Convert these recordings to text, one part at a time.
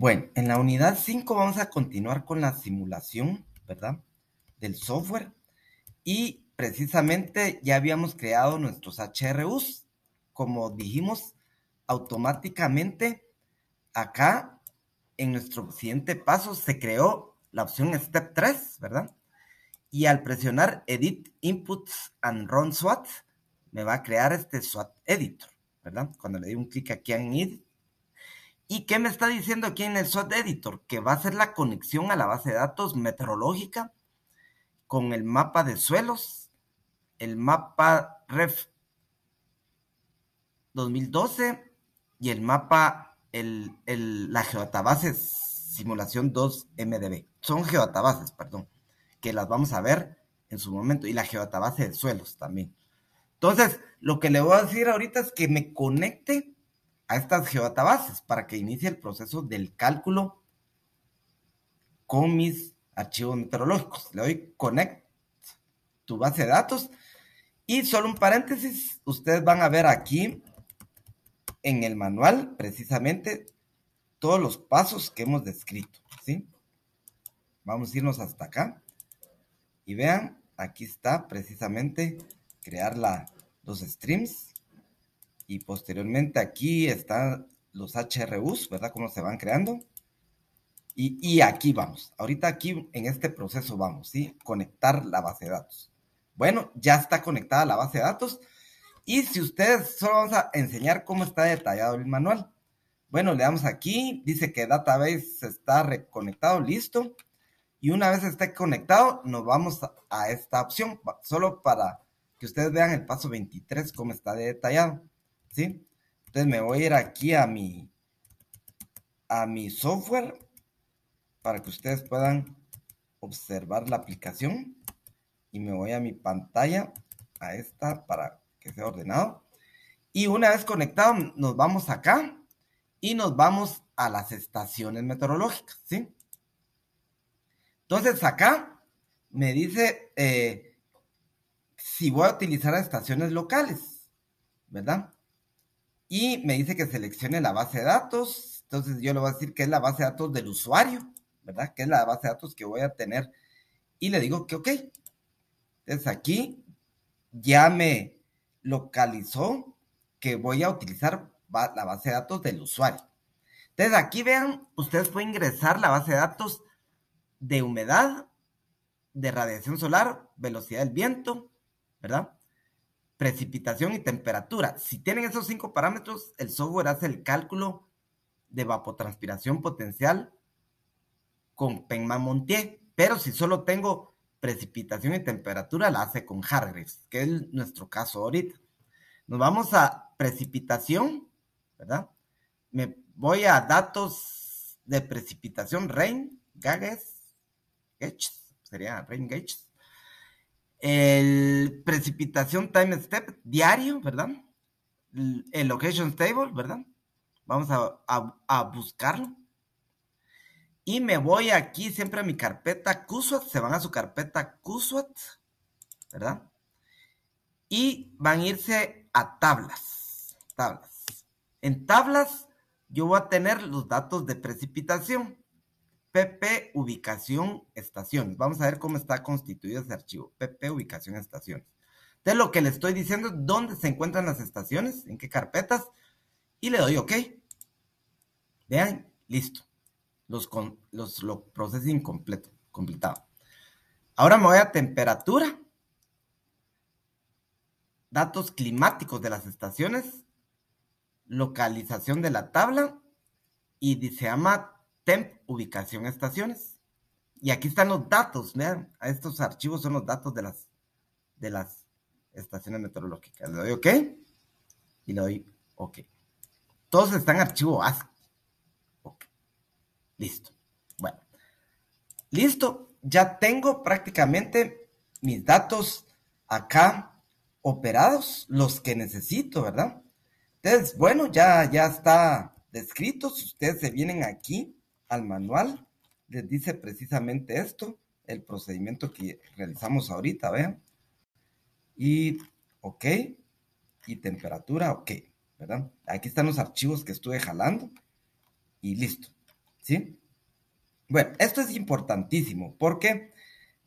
Bueno, en la unidad 5 vamos a continuar con la simulación, ¿verdad? Del software. Y precisamente ya habíamos creado nuestros HRUs. Como dijimos, automáticamente acá en nuestro siguiente paso se creó la opción Step 3, ¿verdad? Y al presionar Edit Inputs and Run SWAT, me va a crear este SWAT Editor, ¿verdad? Cuando le doy un clic aquí en Edit, ¿Y qué me está diciendo aquí en el SOT Editor? Que va a ser la conexión a la base de datos meteorológica con el mapa de suelos, el mapa REF 2012 y el mapa, el, la geodatabase simulación 2 MDB. Son geodatabases, perdón, que las vamos a ver en su momento y la geodatabase de suelos también. Entonces, lo que le voy a decir ahorita es que me conecte a estas geodatabases para que inicie el proceso del cálculo con mis archivos meteorológicos. Le doy connect tu base de datos y solo un paréntesis, ustedes van a ver aquí en el manual precisamente todos los pasos que hemos descrito, ¿sí? Vamos a irnos hasta acá y vean, aquí está precisamente crear la, los streams y posteriormente aquí están los HRUs, ¿verdad? Cómo se van creando. Y, aquí vamos. Ahorita aquí en este proceso vamos, ¿sí? Conectar la base de datos. Bueno, ya está conectada la base de datos. Y si ustedes, solo vamos a enseñar cómo está detallado el manual. Bueno, le damos aquí, dice que database está reconectado, listo. Y una vez esté conectado, nos vamos a esta opción, solo para que ustedes vean el paso 23, cómo está detallado. ¿sí? Entonces me voy a ir aquí a mi, a mi software para que ustedes puedan observar la aplicación y me voy a mi pantalla, a esta para que sea ordenado. Y una vez conectado nos vamos acá y nos vamos a las estaciones meteorológicas, ¿sí? Entonces acá me dice eh, si voy a utilizar estaciones locales, ¿verdad? y me dice que seleccione la base de datos. Entonces yo le voy a decir que es la base de datos del usuario, ¿verdad? Que es la base de datos que voy a tener. Y le digo que ok. Entonces aquí ya me localizó que voy a utilizar la base de datos del usuario. Entonces aquí vean, ustedes pueden ingresar la base de datos de humedad, de radiación solar, velocidad del viento, ¿verdad? precipitación y temperatura. Si tienen esos cinco parámetros, el software hace el cálculo de vapotranspiración potencial con Penman-Montier, pero si solo tengo precipitación y temperatura, la hace con Hargreaves, que es nuestro caso ahorita. Nos vamos a precipitación, ¿verdad? Me voy a datos de precipitación, rain, gages, gages, sería rain Gages el precipitación time step diario, ¿verdad? El, location Table, ¿verdad? Vamos a, buscarlo. Y me voy aquí siempre a mi carpeta QSWAT. Se van a su carpeta QSWAT, ¿verdad? Y van a irse a tablas. Tablas. En tablas yo voy a tener los datos de precipitación. PP ubicación estaciones. Vamos a ver cómo está constituido ese archivo. PP ubicación estaciones. Entonces lo que le estoy diciendo es dónde se encuentran las estaciones, en qué carpetas, y le doy OK. Vean, listo. Los, con, los, completado. Ahora me voy a temperatura, datos climáticos de las estaciones, localización de la tabla y dice AMAT temp, ubicación, estaciones. Y aquí están los datos, vean, estos archivos son los datos de las, de las estaciones meteorológicas. Le doy OK y le doy OK. Todos están en archivo ASCII. Listo. Bueno. Listo. Ya tengo prácticamente mis datos acá operados, los que necesito, ¿verdad? Entonces, bueno, ya, ya está descrito. Si ustedes se vienen aquí al manual les dice precisamente esto, el procedimiento que realizamos ahorita, vean. Y ok, y temperatura, ok, ¿verdad? Aquí están los archivos que estuve jalando y listo, ¿sí? Bueno, esto es importantísimo porque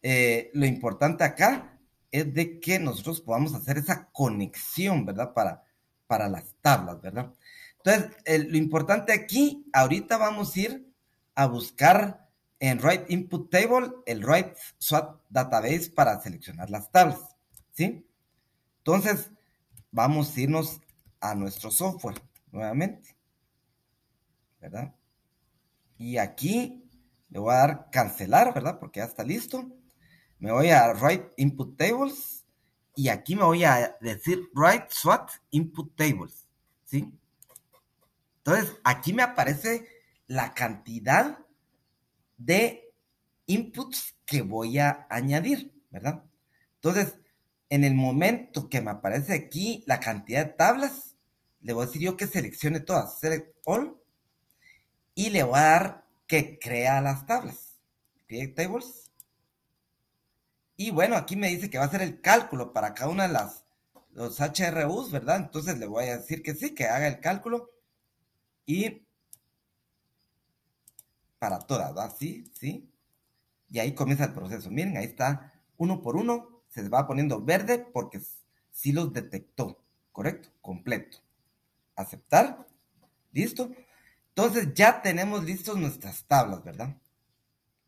eh, lo importante acá es de que nosotros podamos hacer esa conexión, ¿verdad? Para, para las tablas, ¿verdad? Entonces, eh, lo importante aquí, ahorita vamos a ir a buscar en Write Input Table el Write SWAT Database para seleccionar las tablas. ¿Sí? Entonces, vamos a irnos a nuestro software nuevamente. ¿Verdad? Y aquí le voy a dar cancelar, ¿verdad? Porque ya está listo. Me voy a Write Input Tables y aquí me voy a decir Write SWAT Input Tables. ¿Sí? Entonces, aquí me aparece la cantidad de inputs que voy a añadir, ¿verdad? Entonces, en el momento que me aparece aquí la cantidad de tablas, le voy a decir yo que seleccione todas, select all, y le voy a dar que crea las tablas, create tables. Y bueno, aquí me dice que va a hacer el cálculo para cada una de las los HRUs, ¿verdad? Entonces le voy a decir que sí, que haga el cálculo y para todas, ¿va? Sí, sí. Y ahí comienza el proceso. Miren, ahí está, uno por uno, se va poniendo verde porque sí los detectó, ¿correcto? Completo. Aceptar, ¿listo? Entonces ya tenemos listos nuestras tablas, ¿verdad?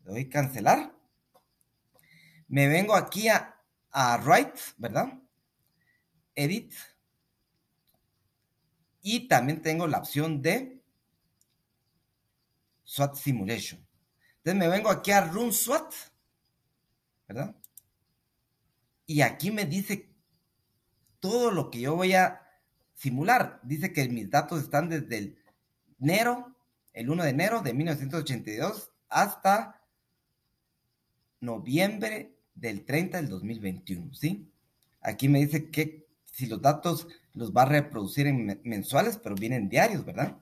Le doy cancelar. Me vengo aquí a, a Write, ¿verdad? Edit. Y también tengo la opción de SWAT Simulation. Entonces me vengo aquí a Run SWAT, ¿verdad? Y aquí me dice todo lo que yo voy a simular. Dice que mis datos están desde el enero, el 1 de enero de 1982 hasta noviembre del 30 del 2021, ¿sí? Aquí me dice que si los datos los va a reproducir en mensuales, pero vienen diarios, ¿verdad?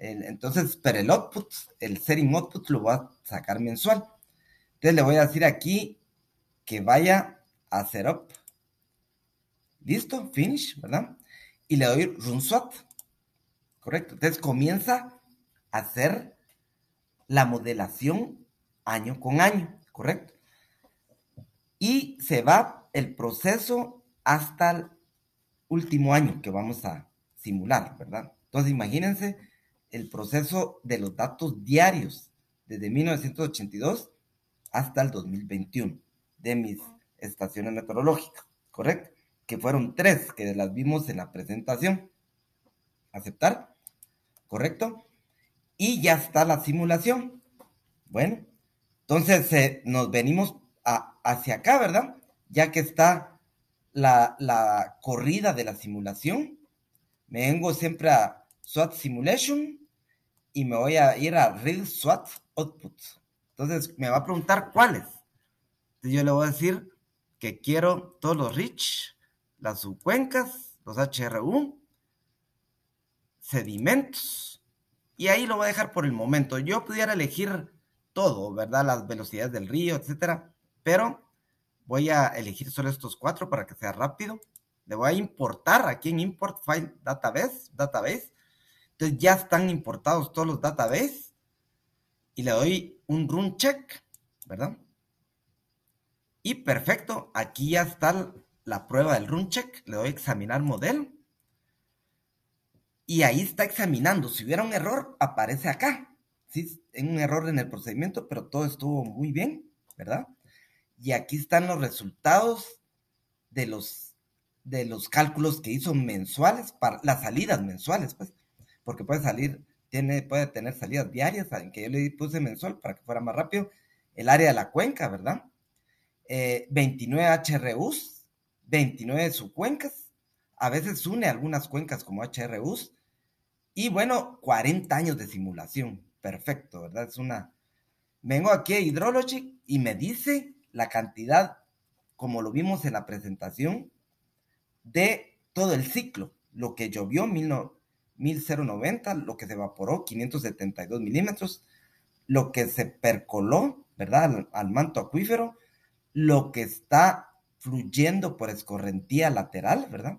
entonces, pero el output, el setting output lo voy a sacar mensual. Entonces le voy a decir aquí que vaya a up. Listo, finish, ¿verdad? Y le doy run swap. Correcto. Entonces comienza a hacer la modelación año con año, ¿correcto? Y se va el proceso hasta el último año que vamos a simular, ¿verdad? Entonces imagínense el proceso de los datos diarios desde 1982 hasta el 2021 de mis estaciones meteorológicas, ¿correcto? Que fueron tres que las vimos en la presentación. ¿Aceptar? ¿Correcto? Y ya está la simulación. Bueno, entonces eh, nos venimos hacia acá, ¿verdad? Ya que está la, corrida de la simulación. Me vengo siempre a SWAT Simulation y me voy a ir a Real SWAT output Entonces me va a preguntar cuáles. yo le voy a decir que quiero todos los rich, las subcuencas, los HRU, sedimentos. Y ahí lo voy a dejar por el momento. Yo pudiera elegir todo, ¿verdad? Las velocidades del río, etcétera. Pero voy a elegir solo estos cuatro para que sea rápido. Le voy a importar aquí en Import File Database, database entonces ya están importados todos los database y le doy un run check, ¿verdad? Y perfecto, aquí ya está la prueba del run check, le doy examinar modelo. Y ahí está examinando. Si hubiera un error, aparece acá. Sí, un error en el procedimiento, pero todo estuvo muy bien, ¿verdad? Y aquí están los resultados de los, de los cálculos que hizo mensuales, para, las salidas mensuales, pues, porque puede salir, tiene, puede tener salidas diarias, que yo le puse mensual para que fuera más rápido, el área de la cuenca, ¿verdad? 29 HRUs, 29 subcuencas, a veces une algunas cuencas como HRUs, y bueno, 40 años de simulación, perfecto, ¿verdad? Es una... Vengo aquí a Hydrology y me dice la cantidad, como lo vimos en la presentación, de todo el ciclo, lo que llovió en 1090, lo que se evaporó 572 milímetros, lo que se percoló, ¿verdad? Al, manto acuífero, lo que está fluyendo por escorrentía lateral, ¿verdad?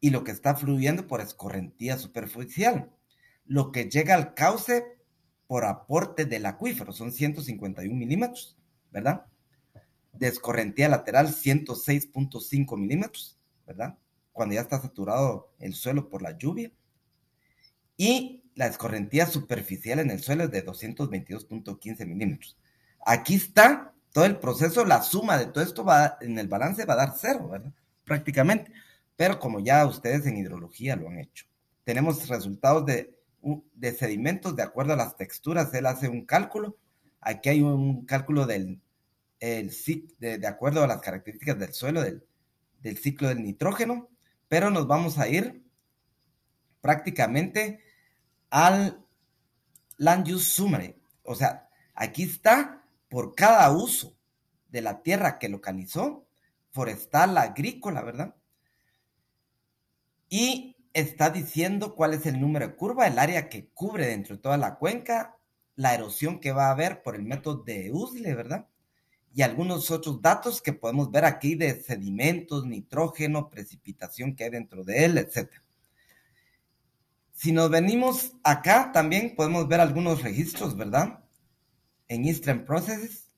Y lo que está fluyendo por escorrentía superficial, lo que llega al cauce por aporte del acuífero, son 151 milímetros, ¿verdad? De escorrentía lateral, 106.5 milímetros, ¿verdad? Cuando ya está saturado el suelo por la lluvia y la escorrentía superficial en el suelo es de 222.15 milímetros. Aquí está todo el proceso, la suma de todo esto va, en el balance va a dar cero, ¿verdad? Prácticamente. Pero como ya ustedes en hidrología lo han hecho, tenemos resultados de, sedimentos de acuerdo a las texturas. Él hace un cálculo. Aquí hay un cálculo del de, acuerdo a las características del suelo, del, del ciclo del nitrógeno, pero nos vamos a ir prácticamente al land use summary. O sea, aquí está por cada uso de la tierra que localizó, forestal, agrícola, ¿verdad? Y está diciendo cuál es el número de curva, el área que cubre dentro de toda la cuenca, la erosión que va a haber por el método de USLE, ¿verdad? Y algunos otros datos que podemos ver aquí de sedimentos, nitrógeno, precipitación que hay dentro de él, etcétera. Si nos venimos acá también podemos ver algunos registros, ¿verdad? En Eastern Processes.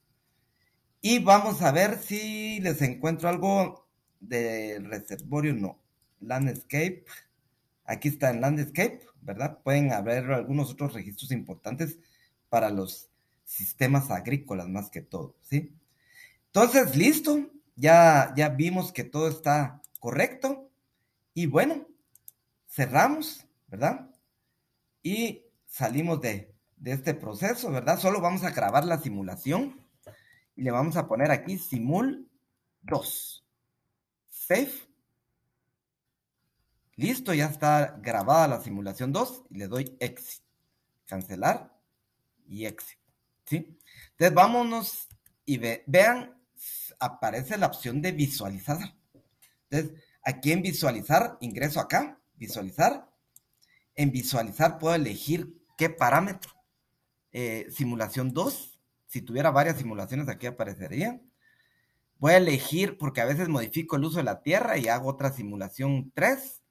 Y vamos a ver si les encuentro algo del reservorio, no. Landscape. Aquí está en Landscape, ¿verdad? Pueden haber algunos otros registros importantes para los sistemas agrícolas más que todo, ¿sí? Entonces, listo, ya, ya vimos que todo está correcto y bueno, cerramos. ¿verdad? Y salimos de, este proceso, ¿verdad? Solo vamos a grabar la simulación y le vamos a poner aquí simul 2. Save. Listo, ya está grabada la simulación 2 y le doy exit. Cancelar y exit. ¿Sí? Entonces vámonos y vean, aparece la opción de visualizar. Entonces, aquí en visualizar, ingreso acá, visualizar, en visualizar puedo elegir qué parámetro. Eh, simulación 2, si tuviera varias simulaciones aquí aparecerían. Voy a elegir, porque a veces modifico el uso de la Tierra y hago otra simulación 3.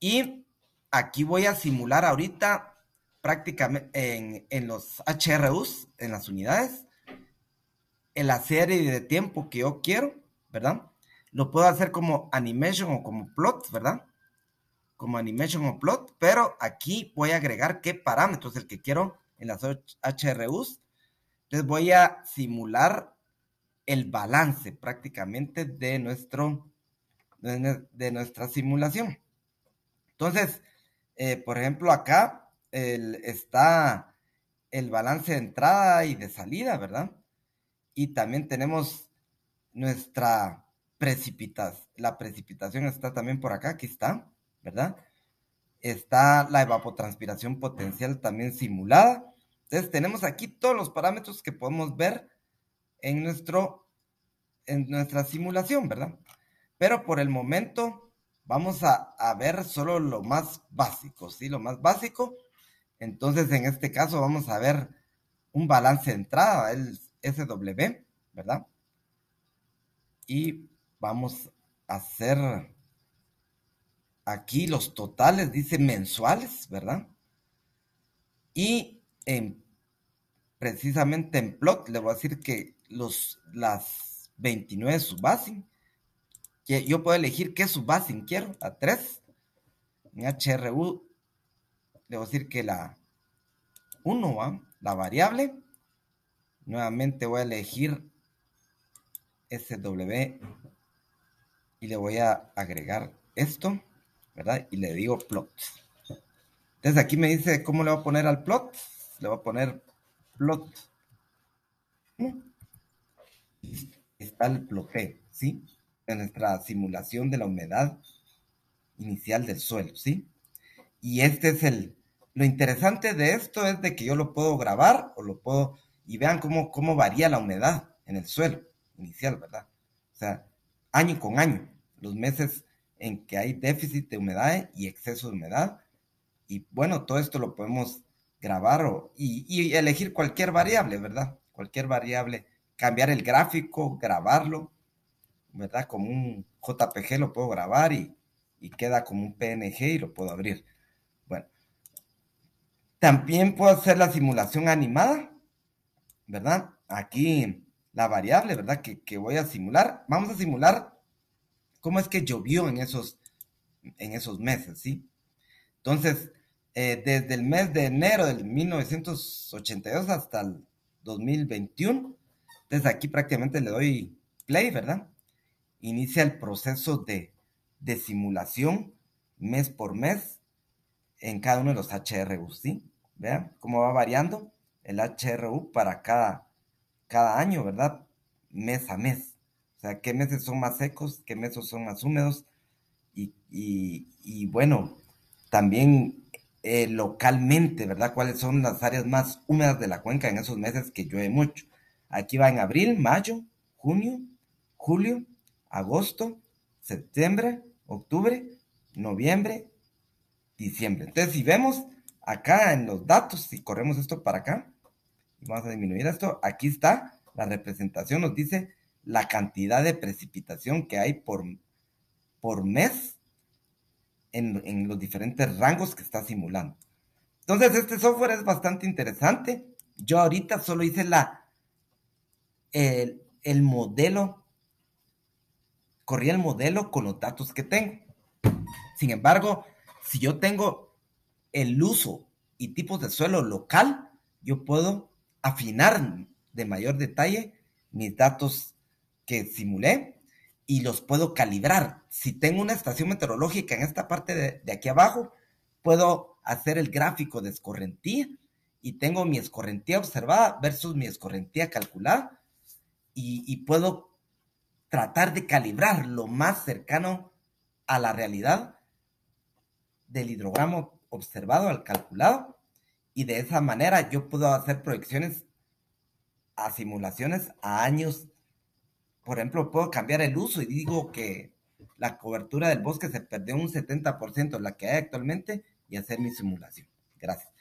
Y aquí voy a simular ahorita prácticamente en, en los HRUs, en las unidades, en la serie de tiempo que yo quiero, ¿verdad? Lo puedo hacer como animation o como plot, ¿verdad? como Animation o Plot, pero aquí voy a agregar qué parámetros el que quiero en las HRUs. Entonces voy a simular el balance prácticamente de, nuestro, de nuestra simulación. Entonces, eh, por ejemplo, acá está el balance de entrada y de salida, ¿verdad? Y también tenemos nuestra precipitación. La precipitación está también por acá, aquí está. ¿verdad? Está la evapotranspiración potencial también simulada. Entonces tenemos aquí todos los parámetros que podemos ver en, nuestro, en nuestra simulación, ¿verdad? Pero por el momento vamos a, a ver solo lo más básico, ¿sí? Lo más básico. Entonces en este caso vamos a ver un balance de entrada, el SW, ¿verdad? Y vamos a hacer aquí los totales, dice mensuales, ¿verdad? Y precisamente en plot le voy a decir que los, las 29 subbasing, que yo puedo elegir qué subbasing quiero, a 3. En HRU le voy a decir que la 1 va, la variable. Nuevamente voy a elegir SW y le voy a agregar esto. ¿verdad? Y le digo plot. Entonces aquí me dice cómo le voy a poner al plot. Le voy a poner plot. Está el ploté, ¿sí? En nuestra simulación de la humedad inicial del suelo, ¿sí? Y este es el... Lo interesante de esto es de que yo lo puedo grabar o lo puedo... Y vean cómo, cómo varía la humedad en el suelo inicial, ¿verdad? O sea, año con año. Los meses en que hay déficit de humedad y exceso de humedad. Y bueno, todo esto lo podemos grabar y, elegir cualquier variable, ¿verdad? Cualquier variable, cambiar el gráfico, grabarlo, ¿verdad? Como un JPG lo puedo grabar y, queda como un PNG y lo puedo abrir. Bueno, también puedo hacer la simulación animada, ¿verdad? Aquí la variable, ¿verdad? Que, que voy a simular. Vamos a simular cómo es que llovió en esos, en esos meses, ¿sí? Entonces, eh, desde el mes de enero del 1982 hasta el 2021, desde aquí prácticamente le doy play, ¿verdad? Inicia el proceso de, simulación mes por mes en cada uno de los HRU, ¿sí? Vean cómo va variando el HRU para cada, cada año, ¿verdad? Mes a mes. O sea, qué meses son más secos, qué meses son más húmedos. Y, bueno, también eh, localmente, ¿verdad? ¿Cuáles son las áreas más húmedas de la cuenca en esos meses que llueve mucho? Aquí va en abril, mayo, junio, julio, agosto, septiembre, octubre, noviembre, diciembre. Entonces, si vemos acá en los datos, si corremos esto para acá, vamos a disminuir esto, aquí está la representación, nos dice la cantidad de precipitación que hay por, por mes en, los diferentes rangos que está simulando. Entonces, este software es bastante interesante. Yo ahorita solo hice la, el, el modelo, corrí el modelo con los datos que tengo. Sin embargo, si yo tengo el uso y tipos de suelo local, yo puedo afinar de mayor detalle mis datos que simulé y los puedo calibrar. Si tengo una estación meteorológica en esta parte de, aquí abajo, puedo hacer el gráfico de escorrentía y tengo mi escorrentía observada versus mi escorrentía calculada y, y puedo tratar de calibrar lo más cercano a la realidad del hidrograma observado al calculado y de esa manera yo puedo hacer proyecciones a simulaciones a años por ejemplo, puedo cambiar el uso y digo que la cobertura del bosque se perdió un 70% la que hay actualmente y hacer mi simulación. Gracias.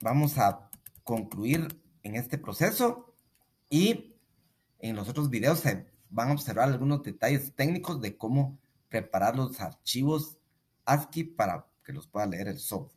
Vamos a concluir en este proceso y en los otros videos se van a observar algunos detalles técnicos de cómo preparar los archivos ASCII para que los pueda leer el software.